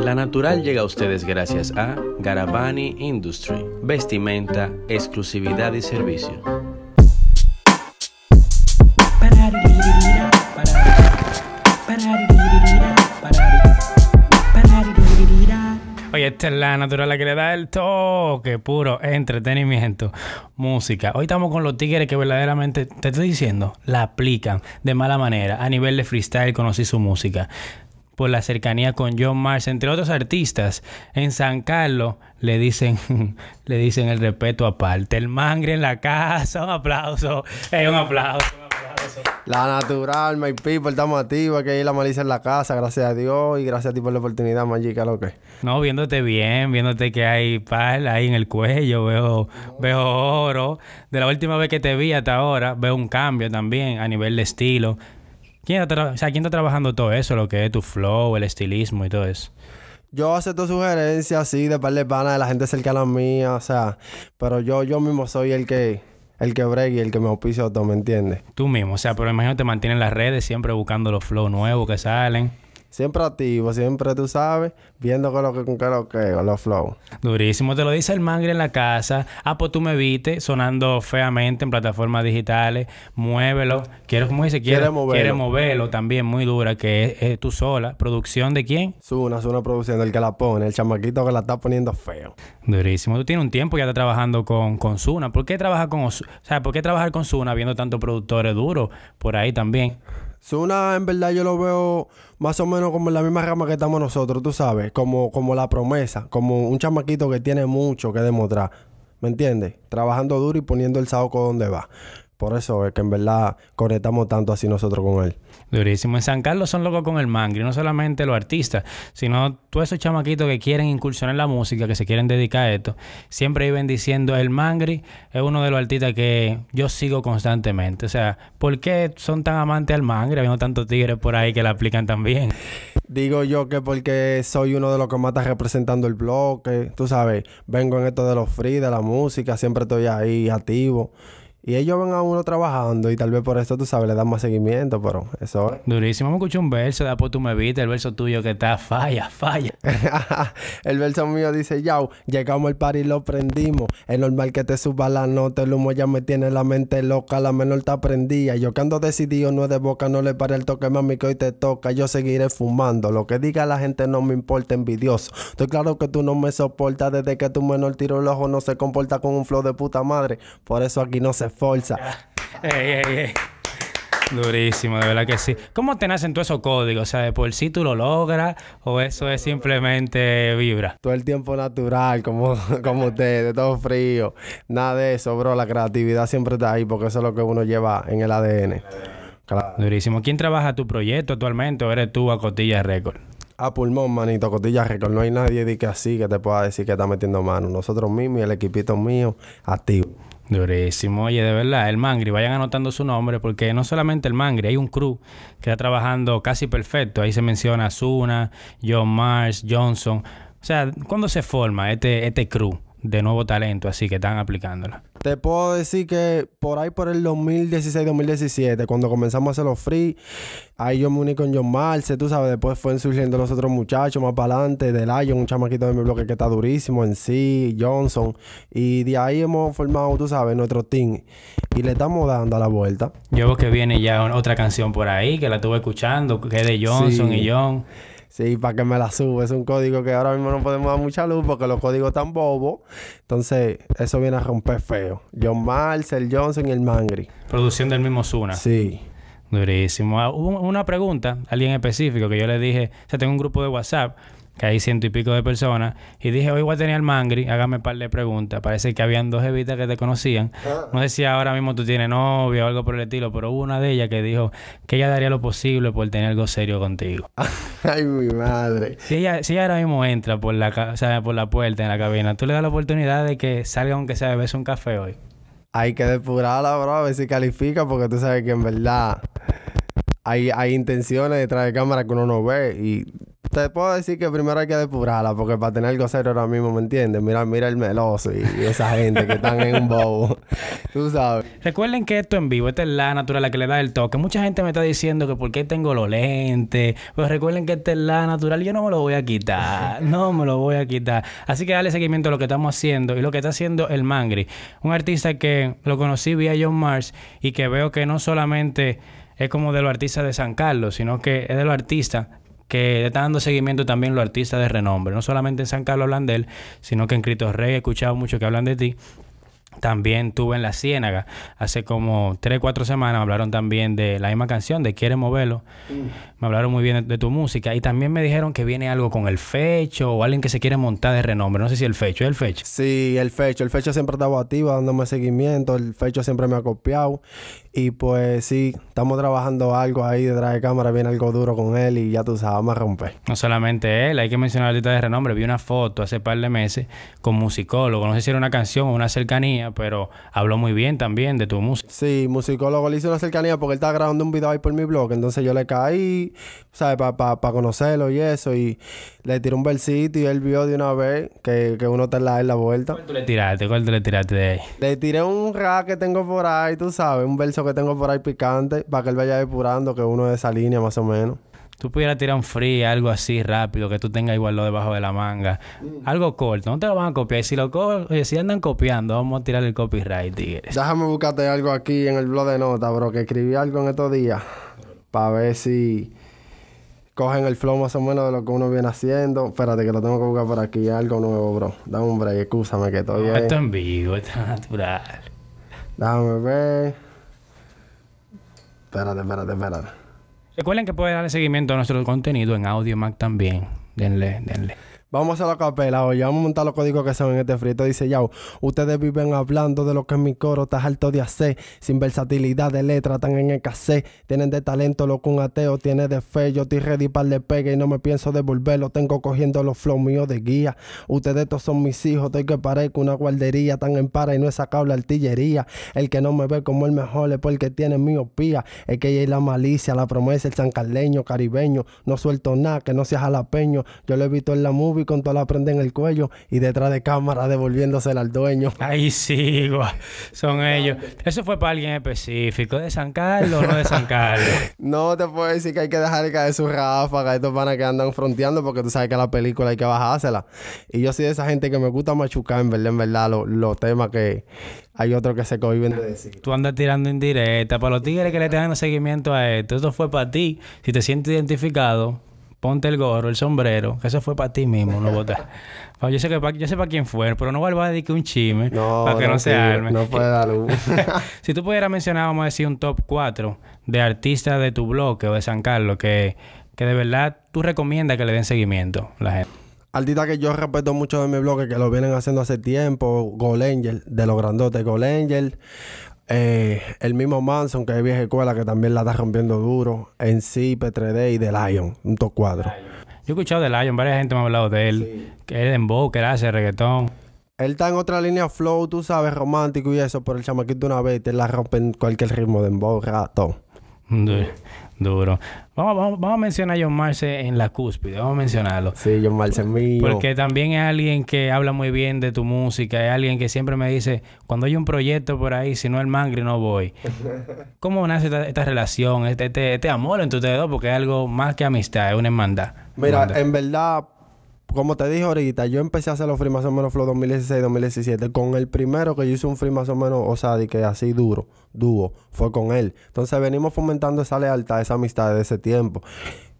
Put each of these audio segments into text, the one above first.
La natural llega a ustedes gracias a Garavani Industry, vestimenta, exclusividad y servicio. Oye, esta es la natural la que le da el toque puro entretenimiento, música. Hoy estamos con los tigres que verdaderamente, te estoy diciendo, la aplican de mala manera. A nivel de freestyle conocí su música por la cercanía con John Mars, entre otros artistas. En San Carlos le dicen, le dicen el respeto aparte. El mangre en la casa, un aplauso, hey, eh, un aplauso. La natural, my people, estamos activos. Que hay la malicia en la casa, gracias a Dios y gracias a ti por la oportunidad, Magica, lo que. No, viéndote bien, viéndote que hay pal ahí en el cuello, veo, veo oro. De la última vez que te vi hasta ahora, veo un cambio también a nivel de estilo. ¿Quién está, o sea, ¿quién está trabajando todo eso? Lo que es tu flow, el estilismo y todo eso. Yo acepto sugerencias, sí, de par de panas, de la gente cercana a mí, o sea, pero yo, yo mismo soy el que, el que break y el que me auspicio todo, ¿me entiendes? Tú mismo, o sea, pero imagino te mantienen las redes siempre buscando los flows nuevos que salen siempre activo, siempre tú sabes, viendo con lo que con lo que, con los flow. Durísimo, te lo dice el mangre en la casa. Ah, pues tú me viste sonando feamente en plataformas digitales. Muévelo. Quiero, como dice, quiere, moverlo. también, muy dura, que es, tú sola. ¿Producción de quién? Suna, suna Producción, el que la pone, el chamaquito que la está poniendo feo. Durísimo. Tú tienes un tiempo ya está trabajando con, con Zuna. ¿Por qué trabajar con, o sea, ¿por qué trabajar con Zuna viendo tantos productores duros por ahí también? Suna en verdad, yo lo veo más o menos como en la misma rama que estamos nosotros, tú sabes. Como, como la promesa, como un chamaquito que tiene mucho que demostrar. ¿Me entiendes? Trabajando duro y poniendo el saoco donde va. Por eso es que en verdad conectamos tanto así nosotros con él. Durísimo. En San Carlos son locos con el mangri, no solamente los artistas, sino todos esos chamaquitos que quieren incursionar en la música, que se quieren dedicar a esto. Siempre iban diciendo el mangri es uno de los artistas que yo sigo constantemente. O sea, ¿por qué son tan amantes al mangri? Habiendo tantos tigres por ahí que la aplican también. Digo yo que porque soy uno de los que más está representando el bloque. Tú sabes, vengo en esto de los free, de la música, siempre estoy ahí activo. Y ellos van a uno trabajando y tal vez por eso, tú sabes, le dan más seguimiento, pero eso es. Durísimo. Me escucho un verso, después tú me viste, el verso tuyo que está falla, falla. el verso mío dice, yao, llegamos al par y lo prendimos. Es normal que te suba la nota, el humo ya me tiene la mente loca, la menor te aprendía. Yo que ando decidido, no es de boca, no le para el toque, mami, que hoy te toca. Yo seguiré fumando. Lo que diga la gente no me importa, envidioso. Estoy claro que tú no me soportas, desde que tu menor tiro el ojo no se comporta con un flow de puta madre. Por eso aquí no se ¡Fuerza! Ey, ey, ey. Durísimo, de verdad que sí. ¿Cómo te nacen todos esos códigos? O sea, de por sí tú lo logras o eso es simplemente vibra. Todo el tiempo natural, como, como ustedes, todo frío. Nada de eso, bro. La creatividad siempre está ahí porque eso es lo que uno lleva en el ADN. Durísimo. ¿Quién trabaja tu proyecto actualmente o eres tú a Cotilla Record? A pulmón, manito, a Cotilla Record. No hay nadie de que así que te pueda decir que está metiendo manos. Nosotros mismos y el equipito mío activo. Durísimo. Oye, de verdad, el Mangri, vayan anotando su nombre porque no solamente el Mangri, hay un crew que está trabajando casi perfecto. Ahí se menciona Zuna, John Marsh, Johnson. O sea, ¿cuándo se forma este, este crew? de nuevo talento, así que están aplicándola. Te puedo decir que por ahí por el 2016-2017, cuando comenzamos a hacer los free, ahí yo me uní con John Marce, tú sabes, después fueron surgiendo los otros muchachos más para adelante, Delayo, un chamaquito de mi bloque que está durísimo en sí, Johnson, y de ahí hemos formado, tú sabes, nuestro team y le estamos dando a la vuelta. Yo veo que viene ya otra canción por ahí que la estuve escuchando, que es de Johnson y John. Sí, para que me la sube. Es un código que ahora mismo no podemos dar mucha luz porque los códigos están bobos. Entonces, eso viene a romper feo. John Marcel, Johnson y el Mangri. Producción del mismo Zuna. Sí. Durísimo. Ah, una pregunta, alguien específico, que yo le dije, o sea, tengo un grupo de WhatsApp que hay ciento y pico de personas, y dije, hoy voy a tener al Mangri, hágame un par de preguntas. Parece que habían dos evitas que te conocían. Ah. No sé si ahora mismo tú tienes novio o algo por el estilo, pero hubo una de ellas que dijo que ella daría lo posible por tener algo serio contigo. Ay, mi madre. Si ella, si ahora mismo entra por la, o por la puerta en la cabina, tú le das la oportunidad de que salga aunque sea beberse un café hoy. Hay que depurarla, bro, a ver si califica, porque tú sabes que en verdad hay, hay intenciones detrás de cámara que uno no ve. Y te puedo decir que primero hay que depurarla, porque para tener algo hacer ahora mismo, ¿me entiendes? Mira, mira el meloso y, esa gente que están en un bobo. Tú sabes. Recuerden que esto en vivo, esta es la natural la que le da el toque. Mucha gente me está diciendo que por qué tengo los lentes. Pero recuerden que esta es la natural. Yo no me lo voy a quitar. No me lo voy a quitar. Así que dale seguimiento a lo que estamos haciendo y lo que está haciendo el Mangri. Un artista que lo conocí vía John Mars y que veo que no solamente es como de los artistas de San Carlos, sino que es de los artistas que le dando seguimiento también los artistas de renombre. No solamente en San Carlos hablan de él, sino que en Cristo Rey he escuchado mucho que hablan de ti. También tuve en La Ciénaga, hace como 3, 4 semanas, hablaron también de la misma canción, de Quiere Moverlo. Me hablaron muy bien de, tu música y también me dijeron que viene algo con el fecho o alguien que se quiere montar de renombre. No sé si el fecho, ¿es el fecho? Sí, el fecho. El fecho siempre estaba activo dándome seguimiento, el fecho siempre me ha copiado. Y pues sí, estamos trabajando algo ahí detrás de cámara, viene algo duro con él y ya tú sabes, vamos a romper. No solamente él, hay que mencionar ahorita de renombre. Vi una foto hace par de meses con musicólogo. No sé si era una canción o una cercanía, pero habló muy bien también de tu música. Sí, musicólogo le hizo una cercanía porque él estaba grabando un video ahí por mi blog. Entonces yo le caí, ¿sabes? Para conocerlo y eso. Y le tiré un versito y él vio de una vez que, uno te la da en la vuelta. ¿Cuál tú le tiraste? ¿Cuál tú le tiraste de ahí? Le tiré un rap que tengo por ahí, tú sabes, un verso que tengo por ahí picante para que él vaya depurando que uno de esa línea más o menos. Tú pudieras tirar un free, algo así rápido, que tú tengas igual lo debajo de la manga. Mm. Algo corto, no te lo van a copiar. Y si lo co oye, eh, si andan copiando, vamos a tirar el copyright, tigres. Déjame buscarte algo aquí en el blog de notas, bro, que escribí algo en estos días. Para ver si cogen el flow más o menos de lo que uno viene haciendo. Espérate, que lo tengo que buscar por aquí. Algo nuevo, bro. Dame un break, Escúchame que estoy. bien. Ah, esto en vivo, esto es natural. Déjame ver. Espérate, espérate, espérate. Recuerden que pueden darle seguimiento a nuestro contenido en Audio también. Denle, denle. Vamos a la capela, oye, vamos a montar los códigos que son en este frito. Dice Yao, ustedes viven hablando de lo que es mi coro, estás alto de hacer. Sin versatilidad de letra, están en escasez. Tienen de talento lo que un ateo tiene de fe. Yo estoy ready para de pegue y no me pienso devolverlo. Tengo cogiendo los flow míos de guía. Ustedes estos son mis hijos, estoy que parezco una guardería. Tan en para y no he sacado la artillería. El que no me ve como el mejor es porque tiene miopía. Es que ella es la malicia, la promesa, el Carleño, caribeño. No suelto nada, que no sea jalapeño. Yo lo he visto en la movie y con toda la prenda en el cuello y detrás de cámara devolviéndosela al dueño. Ahí sí, son ellos. Eso fue para alguien específico, de San Carlos o no de San Carlos. no te puedo decir que hay que dejar caer su ráfaga estos van a que andan fronteando, porque tú sabes que la película hay que bajársela. Y yo soy de esa gente que me gusta machucar, en verdad, en verdad, los temas que hay otros que se cohiben decir. Tú andas tirando indirecta para los tigres que le tengan seguimiento a esto. Esto fue para ti. Si te sientes identificado, ponte el gorro, el sombrero, que eso fue para ti mismo, no votar. yo sé para quién fue, pero no vuelvas a dedicar un chisme para que no, se arme. No puede dar luz. si tú pudieras mencionar, vamos a decir, un top 4 de artistas de tu bloque o de San Carlos que, que de verdad tú recomiendas que le den seguimiento a la gente. Artistas que yo respeto mucho de mi bloque, que lo vienen haciendo hace tiempo, Golengel Angel, de los grandotes, Golengel. Angel, eh, el mismo Manson, que es vieja escuela, que también la está rompiendo duro. En sí, d y The Lion, un top 4. Yo he escuchado de Lion, varias gente me ha hablado de él. Que es en voz, que hace reggaetón. Él está en otra línea flow, tú sabes, romántico y eso, por el chamaquito una vez te la rompen cualquier ritmo de voz, rato duro. Vamos, vamos, a mencionar a John Marce en la cúspide, vamos a mencionarlo. Sí, John Marce es mío. Porque también es alguien que habla muy bien de tu música, es alguien que siempre me dice, cuando hay un proyecto por ahí, si no el mangre no voy. ¿Cómo nace esta, relación, este, este, este amor entre ustedes dos? Porque es algo más que amistad, es una hermandad. Mira, en verdad como te dije ahorita, yo empecé a hacer los Free Más o menos Flow 2016-2017. Con el primero que yo hice un Free Más o menos, o que así duro, dúo, fue con él. Entonces venimos fomentando esa lealtad, esa amistad de ese tiempo.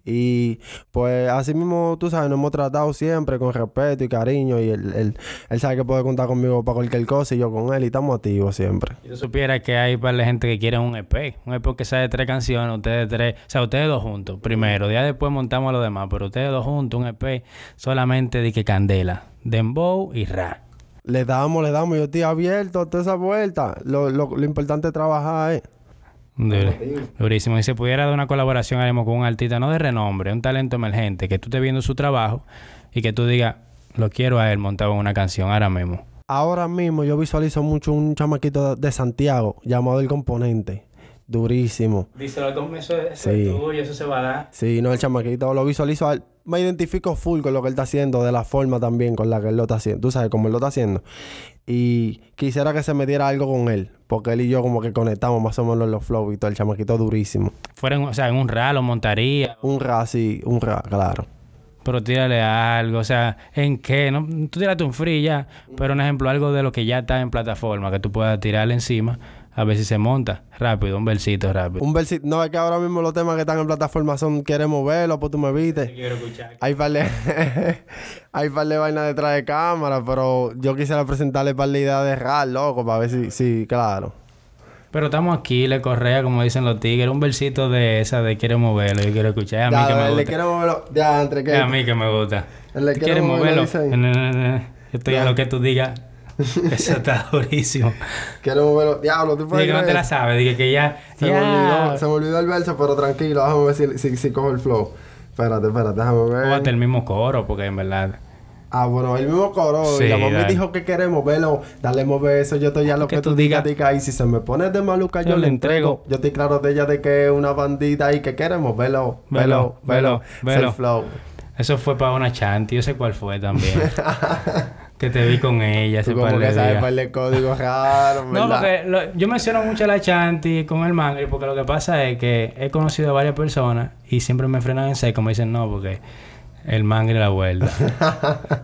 Y pues así mismo, tú sabes, nos hemos tratado siempre con respeto y cariño. Y él, él, él sabe que puede contar conmigo para cualquier cosa y yo con él. Y estamos activos siempre. Yo supiera que hay para la gente que quiere un EP. Un EP que sale de tres canciones, ustedes tres. O sea, ustedes dos juntos primero. día después montamos a los demás. Pero ustedes dos juntos, un EP solamente de que candela. Dembow y Ra. Le damos, le damos. Yo estoy abierto a toda esa vuelta. Lo, lo, lo importante es trabajar, eh durísimo. Y se pudiera dar una colaboración, haremos con un artista, no de renombre, un talento emergente, que tú estés viendo su trabajo y que tú digas, lo quiero a él montado en una canción ahora mismo. Ahora mismo yo visualizo mucho un chamaquito de Santiago llamado El Componente. Durísimo. Díselo a dos meses sí. tuyo, eso se va a dar. Sí, no, el chamaquito lo visualizo. Me identifico full con lo que él está haciendo, de la forma también con la que él lo está haciendo. Tú sabes cómo él lo está haciendo. Y quisiera que se me diera algo con él, porque él y yo como que conectamos más o menos los flows y todo. El chamaquito durísimo. Fueron, o sea, en un ra lo montaría. Un ra, sí, un ra, claro pero tírale algo, o sea, ¿en qué? No, tú tírate un free ya, pero un ejemplo, algo de lo que ya está en plataforma, que tú puedas tirarle encima a ver si se monta. Rápido, un versito rápido. Un versito. No, es que ahora mismo los temas que están en plataforma son Quiero moverlo, pues tú me viste. quiero escuchar. Hay par de, hay par vainas detrás de cámara, pero yo quisiera presentarle par de ideas de rap, loco, para ver si, si, claro. Pero estamos aquí, le correa, como dicen los tigres, un versito de esa de quiere moverlo, yo quiero escuchar. A mí que me gusta. Le quiero moverlo, entre que. A mí que me gusta. Le quiero moverlo. moverlo estoy a lo que tú digas. Eso está durísimo. que Diablo, tú puedes. Dije que no te la sabes, dije que ya. Se, Me olvidó, se, el verso, pero tranquilo, déjame ver si, si, cojo el flow. Espérate, espérate, déjame ver. O el mismo coro, porque en verdad. Ah, bueno, el mismo coro. Y la mamá me dijo que queremos verlo. Dale, mover eso. Yo estoy ya ah, lo que, tú digas. Diga, y si se me pone de maluca, yo, le entrego. Yo estoy claro de ella de que es una bandita y que queremos verlo. Velo, velo, velo. velo. flow. Eso fue para una chanti. Yo sé cuál fue también. que te vi con ella ese par de sabes par de códigos raros, No, porque yo menciono mucho a la Chanti con el mangri porque lo que pasa es que he conocido a varias personas y siempre me frenan en seco. Me dicen, no, porque el mangre la vuelta.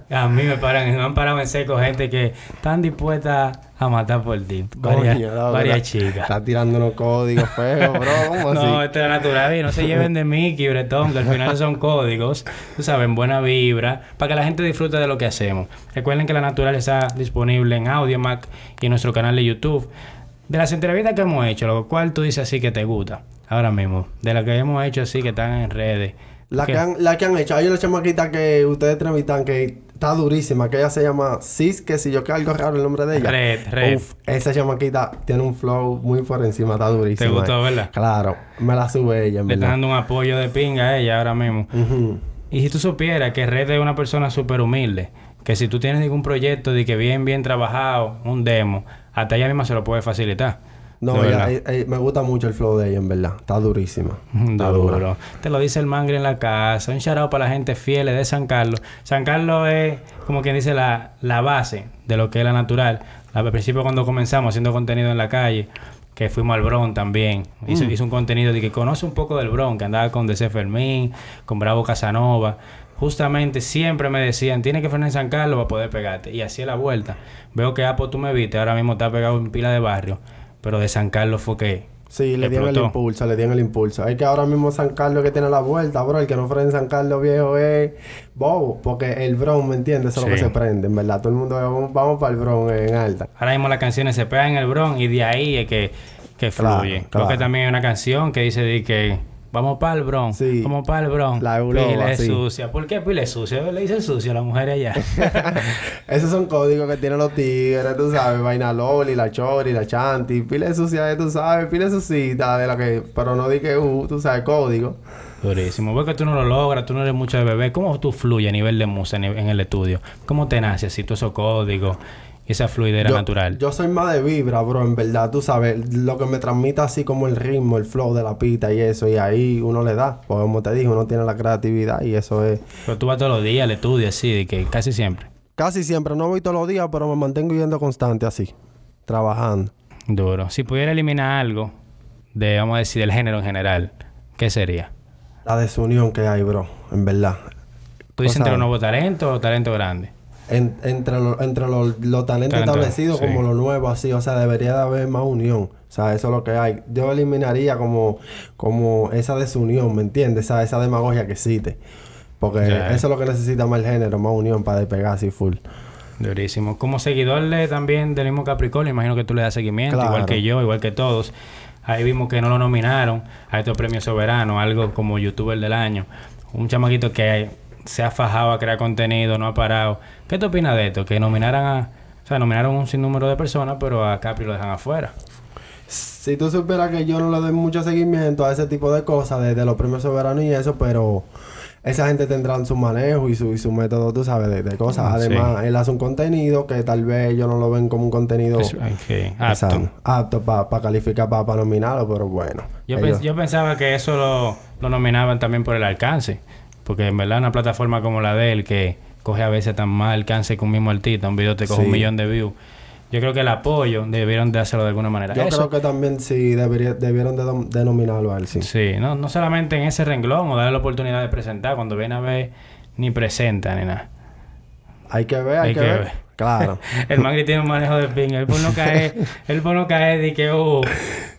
a mí me paran, me han parado en seco gente que están dispuestas a matar por ti. Varias, chicas. Está tirando unos códigos feos, bro. no, esto es natural. Y no se lleven de mí, quibretón, que al final son códigos. Tú sabes, buena vibra. Para que la gente disfrute de lo que hacemos. Recuerden que la naturaleza está disponible en Audio Mac y en nuestro canal de YouTube. De las entrevistas que hemos hecho, lo cual tú dices así que te gusta ahora mismo. De las que hemos hecho así que están en redes la, que han, la que han hecho. Hay una chamaquita que ustedes entrevistan que está durísima, que ella se llama Sis, que si yo que algo raro el nombre de ella. Red, red. Uf, esa chamaquita tiene un flow muy por encima, está durísima. ¿Te gustó, verdad? Claro, me la sube ella. Le está dando un apoyo de pinga a ella ahora mismo. Y si tú supieras que Red es una persona súper humilde, que si tú tienes ningún proyecto de que bien, bien trabajado, un demo, hasta ella misma se lo puede facilitar. No, ella, eh, eh, me gusta mucho el flow de ella, en verdad. Está durísima. Mm, está Duro. Te lo dice el mangre en la casa. Un charao para la gente fiel de San Carlos. San Carlos es, como quien dice, la, la base de lo que es la natural. Al principio cuando comenzamos haciendo contenido en la calle, que fuimos al Bron también. Hizo, mm. hizo un contenido de que conoce un poco del Bron, que andaba con DC Fermín, con Bravo Casanova justamente siempre me decían, tiene que frenar en San Carlos para poder pegarte. Y así es la vuelta. Veo que Apo, tú me viste, ahora mismo está pegado en pila de barrio. Pero de San Carlos fue que. Sí, le dieron el impulso, le dieron el impulso. Es que ahora mismo San Carlos que tiene la vuelta, bro. El que no frena San Carlos viejo es bobo. Porque el Bron, ¿me entiendes? Eso es lo que se prende, en verdad. Todo el mundo, vamos, vamos para el Bron en alta. Ahora mismo las canciones se pegan en el Bron y de ahí es que, que fluye. Creo que también hay una canción que dice de que Vamos para el bron. Vamos para el bron. La Pile sucia. ¿Por qué pile sucia? Le dicen sucio a la mujer allá. Esos son códigos que tienen los tigres, tú sabes. Vaina Loli, la Chori, la Chanti. Pile sucia, tú sabes. Pile sucita de la que... Pero no di que uh, tú sabes, código. Durísimo. Porque tú no lo logras, tú no eres mucho de bebé. ¿Cómo tú fluyes a nivel de música en el estudio? ¿Cómo te nace así eso esos códigos? esa fluidez natural. Yo soy más de vibra, bro, en verdad, tú sabes, lo que me transmite así como el ritmo, el flow de la pita y eso, y ahí uno le da, pues como te dije, uno tiene la creatividad y eso es... Pero tú vas todos los días le estudias, así, que casi siempre. Casi siempre, no voy todos los días, pero me mantengo yendo constante así, trabajando. Duro. Si pudiera eliminar algo de, vamos a decir, del género en general, ¿qué sería? La desunión que hay, bro, en verdad. ¿Tú dices entre un nuevo talento o talento grande? entre los... entre lo, como los nuevos, así. O sea, debería de haber más unión. O sea, eso es lo que hay. Yo eliminaría como, como esa desunión, ¿me entiendes? O esa demagogia que existe. Porque eso es lo que necesita más el género, más unión para despegar así full. Durísimo. Como seguidor también del mismo Capricornio, imagino que tú le das seguimiento, igual que yo, igual que todos. Ahí vimos que no lo nominaron a estos premios soberanos, algo como youtuber del año. Un chamaquito que hay se ha fajado a crear contenido, no ha parado. ¿Qué te opinas de esto? Que nominaran a... O sea, nominaron un sinnúmero de personas, pero a Capri lo dejan afuera. Si tú supieras que yo no le doy mucho seguimiento a ese tipo de cosas, desde los premios soberanos y eso, pero esa gente tendrá su manejo y su, y su método, tú sabes, de, cosas. Ah, Además, él hace un contenido que tal vez ellos no lo ven como un contenido apto, apto para calificar, para nominarlo, pero bueno. Yo, yo pensaba que eso lo, lo nominaban también por el alcance. Porque en verdad una plataforma como la de él, que coge a veces tan mal alcance con un mismo artista, un video te coge un millón de views. Yo creo que el apoyo debieron de hacerlo de alguna manera. Yo creo que también sí debieron de denominarlo a sí. Sí, no, no solamente en ese renglón o darle la oportunidad de presentar, cuando viene a ver ni presenta ni nada. Hay que ver, hay, que, ver. Claro. el Mangri tiene un manejo de ping. Él por no caer, él por no caer de que, uh,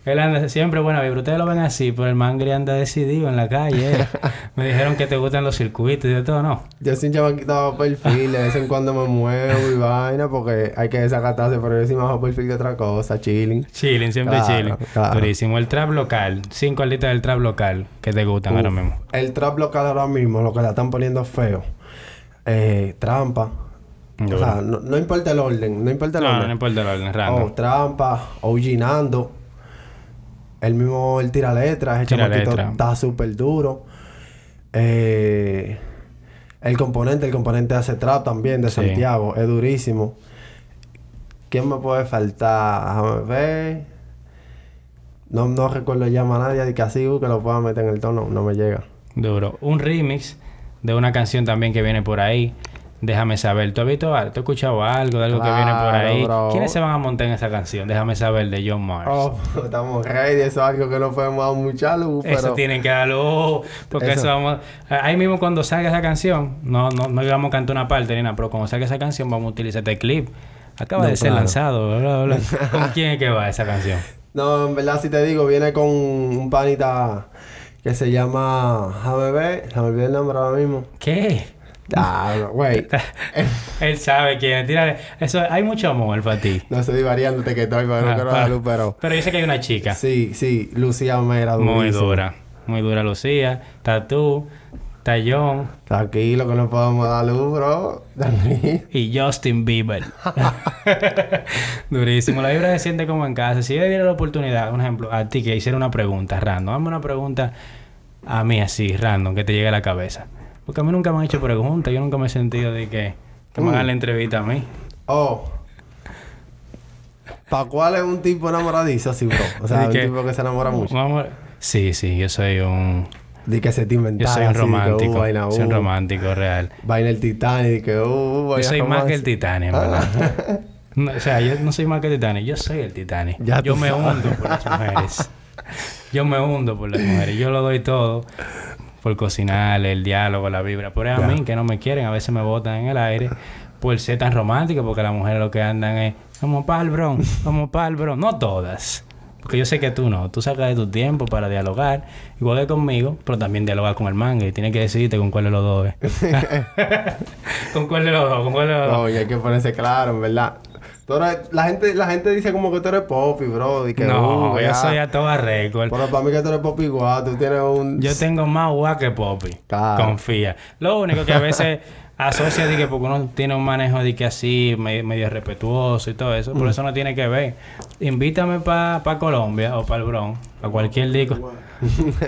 él anda siempre, bueno, pero ustedes lo ven así, pero el Mangri anda decidido en la calle. me dijeron que te gustan los circuitos y de todo, ¿no? Yo sin me quitado perfil, de vez en cuando me muevo y vaina, porque hay que desacatarse, pero yo sí me bajo perfil de otra cosa, chilling. Chilling, siempre chilling. Claro. Durísimo. El trap local, cinco alitas del trap local que te gustan ahora mismo. El trap local ahora mismo, lo que la están poniendo feo eh, trampa. O sea, no, importa el orden, no importa el orden. No, importa el orden, O trampa, O El mismo, el tira letras, el chamaquito está súper duro. Eh, el componente, el componente hace trap también de Santiago, es durísimo. ¿Quién me puede faltar? Déjame ver. No, no recuerdo ya a nadie de que así uh, que lo pueda meter en el tono, no me llega. Duro. Un remix de una canción también que viene por ahí. Déjame saber. ¿Tú has visto algo? Ah, ¿Tú has escuchado algo de algo que viene por ahí? ¿Quiénes se van a montar en esa canción? Déjame saber de John Mars. Oh, estamos ready. Eso es algo que no podemos dar mucha luz. Pero... Eso tienen que dar oh, Porque eso. vamos... Ahí mismo cuando salga esa canción, no, no, no íbamos a cantar una parte ni pero cuando salga esa canción vamos a utilizar este clip. Acaba de ser lanzado. ¿Con quién es que va esa canción? No, en verdad, si te digo, viene con un panita que se llama JBB. Se me olvidó el nombre ahora mismo. ¿Qué? Ah, güey. Él sabe quién. Tírale. Eso, hay mucho amor para ti. No estoy variándote que estoy, pero no, quiero ah, ah. luz, pero... Pero dice que hay una chica. Sí, sí. Lucía Mera. Muy dura. Muy dura Lucía. Tatú aquí. Lo que nos podemos dar luz, bro. y Justin Bieber. Durísimo. La vibra se siente como en casa. Si yo diera la oportunidad, un ejemplo, a ti que hiciera una pregunta random. Hazme una pregunta a mí así, random, que te llegue a la cabeza. Porque a mí nunca me han hecho preguntas. Yo nunca me he sentido de que, me hagan la mm. entrevista a mí. Oh. ¿Para cuál es un tipo enamoradizo así, bro? O sea, un tipo que se enamora mucho. sí, sí, yo soy un de que se te inventaba. Yo soy un romántico. Uh, soy un uh, romántico real. Vaina el Titanic. Que, uh, yo soy más que el Titanic, hermano. Ah. o sea, yo no soy más que el Titanic. Yo soy el Titanic. yo me hundo por las mujeres. yo me hundo por las mujeres. Yo lo doy todo por cocinar, el diálogo, la vibra. por es a mí que no me quieren. A veces me botan en el aire por ser tan romántico. Porque las mujeres lo que andan es... como pa'l bron. como pa'l bro, No todas. Porque yo sé que tú no. Tú sacas de tu tiempo para dialogar, igual que conmigo, pero también dialogar con el manga y tienes que decidirte con cuál de los dos ¿eh? ¿Con cuál de los dos? ¿Con cuál de los dos? No, y hay que ponerse claro, en verdad. la, gente, la gente dice como que tú eres poppy, bro. Y que, no, uh, yo soy a todo récord. Pero para mí que tú eres poppy igual, tú tienes un. Yo tengo más guá que popi. Confía. Lo único que a veces. asocia de que porque uno tiene un manejo de que así, medio, respetuoso y todo eso, por mm. eso no tiene que ver. Invítame para Colombia o para el Bronx, a cualquier disco.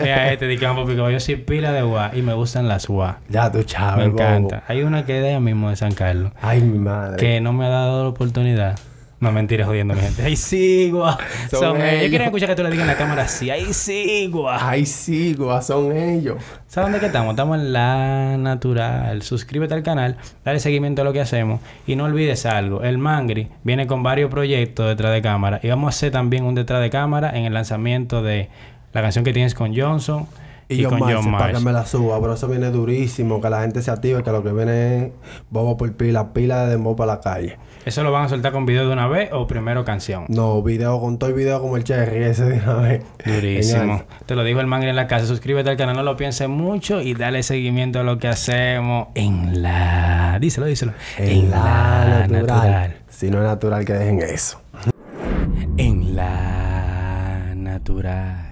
Mira este digamos porque yo soy pila de guá y me gustan las guas. Ya tú chavo Me encanta. Hay una que es de ella mismo de San Carlos. Ay, mi madre. Que no me ha dado la oportunidad. No, mentiras, jodiendo mi gente. ¡Ay sí, guau. Son, ellos. Yo quiero escuchar que tú le digas en la cámara así. ay sí, ay ¡Ay sí, Son ellos. ¿Saben dónde estamos? Estamos en la natural. Suscríbete al canal, dale seguimiento a lo que hacemos. Y no olvides algo. El Mangri viene con varios proyectos detrás de cámara. Y vamos a hacer también un detrás de cámara en el lanzamiento de la canción que tienes con Johnson y, con John, Marsh, que me la suba. Pero eso viene durísimo, que la gente se active, que lo que viene es bobo por pila, pila de dembow para la calle. ¿Eso lo van a soltar con video de una vez o primero canción? No, video, con todo el video como el Cherry, ese de una vez. Durísimo. Te lo dijo el man en la casa. Suscríbete al canal, no lo pienses mucho y dale seguimiento a lo que hacemos en la... Díselo, díselo. En, la, natural. Si no es natural, que dejen eso. En la natural.